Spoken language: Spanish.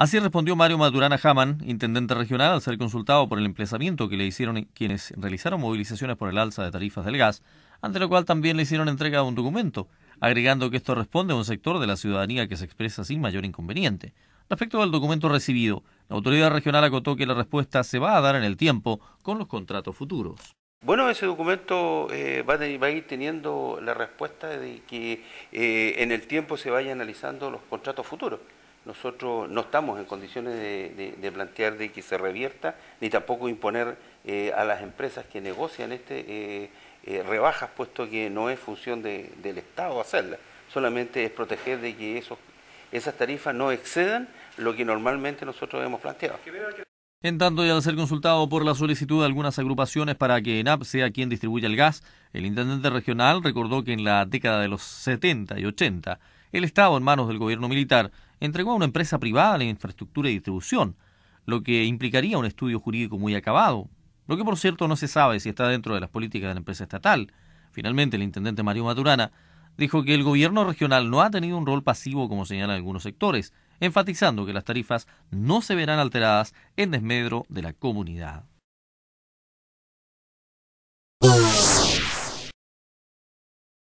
Así respondió Mario Maturana Haman, intendente regional, al ser consultado por el emplazamiento que le hicieron quienes realizaron movilizaciones por el alza de tarifas del gas, ante lo cual también le hicieron entrega de un documento, agregando que esto responde a un sector de la ciudadanía que se expresa sin mayor inconveniente. Respecto al documento recibido, la autoridad regional acotó que la respuesta se va a dar en el tiempo con los contratos futuros. Bueno, ese documento eh, va, a ir teniendo la respuesta de que eh, en el tiempo se vayan analizando los contratos futuros nosotros no estamos en condiciones de, plantear de que se revierta, ni tampoco imponer eh, a las empresas que negocian este eh, eh, rebajas, puesto que no es función del Estado hacerlas, solamente es proteger de que esas tarifas no excedan lo que normalmente nosotros hemos planteado. En tanto, ya de ser consultado por la solicitud de algunas agrupaciones para que ENAP sea quien distribuya el gas, el intendente regional recordó que en la década de los 70 y 80, el Estado, en manos del gobierno militar, entregó a una empresa privada la infraestructura y distribución, lo que implicaría un estudio jurídico muy acabado, lo que por cierto no se sabe si está dentro de las políticas de la empresa estatal. Finalmente, el intendente Mario Maturana dijo que el gobierno regional no ha tenido un rol pasivo como señalan algunos sectores, enfatizando que las tarifas no se verán alteradas en desmedro de la comunidad.